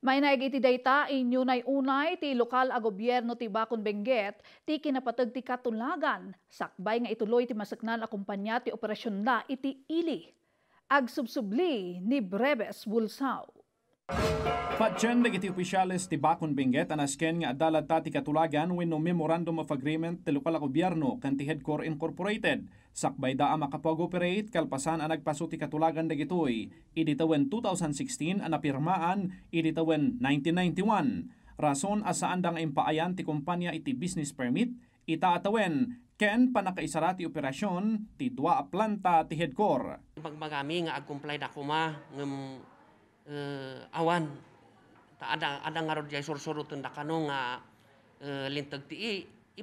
May iti data inyo nay unay ti lokal a gobyerno ti Bakon Benguet ti kinapatag ti katulagan sakbay nga ituloy ti masaknan a kumpanya ti operasyon na iti ili. Agsubsubli ni Breves Bulsaw. Patchen dagiti opisyales ti Bakon Benguet anasken nga adalat ta ti katulagan wenno memorandum of agreement ti lokal gobyerno kan ti Headcore Incorporated sakbay da makapag-operate kalpasan ang nagpaso ti katulagan dagitoy iditawen 2016 an napirmaan iditawen 1991 rason asaan dang impaayan ti kumpanya iti business permit itaatawen ken panakaisara ti operasyon ti dua a planta ti Headcore. Pagmagami nga ag-comply na kuma ng Eh, awan tak ada ada ngaruh jay sur-suru tenda kanu nga eh, linteg ti i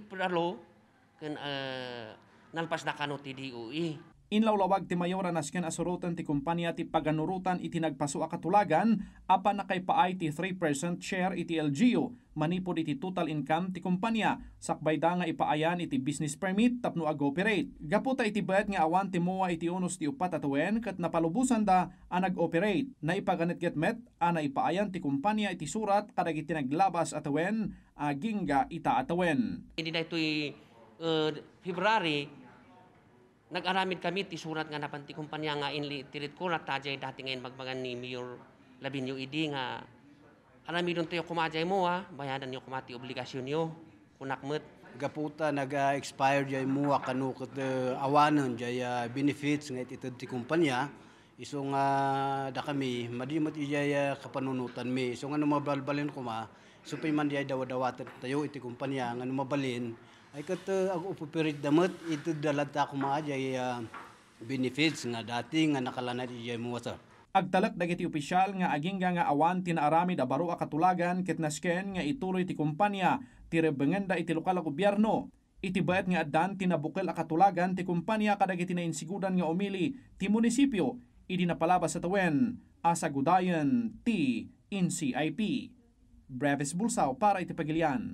ken eh, nalpas na ti di UI Inlawlawag ti na nasken asurutan ti kumpanya ti paganurutan iti nagpaso a katulagan na kay paay ti 3% share iti LGU manipod iti total income ti kumpanya sakbay da nga ipaayan iti business permit tapno ag operate gaputa iti bayat nga awan ti moa iti unos ti upat atuen ket napalubusan da a nag-operate na ipaganet get met ana ipaayan ti kumpanya iti surat kadag iti naglabas atuen a ginga ita atuen. Hindi na ito'y uh, February Nag-aramid kami, surat nga napanti kumpanya nga inli tirit ko na tajay dati ngayon magmagan ni Mayor Labinyo Idi e nga aramid nun tayo kumajay mo ha, bayanan niyo kumati obligasyon niyo, kunakmet. Gaputa nag expire jay mo kanukot uh, eh, awanon jay uh, benefits nga ititad ti kumpanya. Iso nga da kami, madimat ijay uh, kapanunutan mi. Iso nga numabalbalin ko ma, supay man jay dawadawatan tayo iti kumpanya nga numabalin ay kato eh, ako upupirit damot ito dalat ako maa jay uh, benefits nga dati nga nakalanat iya mo sa. Agtalak dagiti opisyal nga agingga nga awan tinaaramid a baro a katulagan ket nasken nga ituloy ti kumpanya ti rebengenda iti lokal a gobyerno Itibayat nga addan tinabukel a katulagan ti kumpanya kadagiti na insigudan nga umili ti munisipyo idi napalabas sa tawen asa gudayen ti NCIP. Brevis Bulsaw para iti pagilian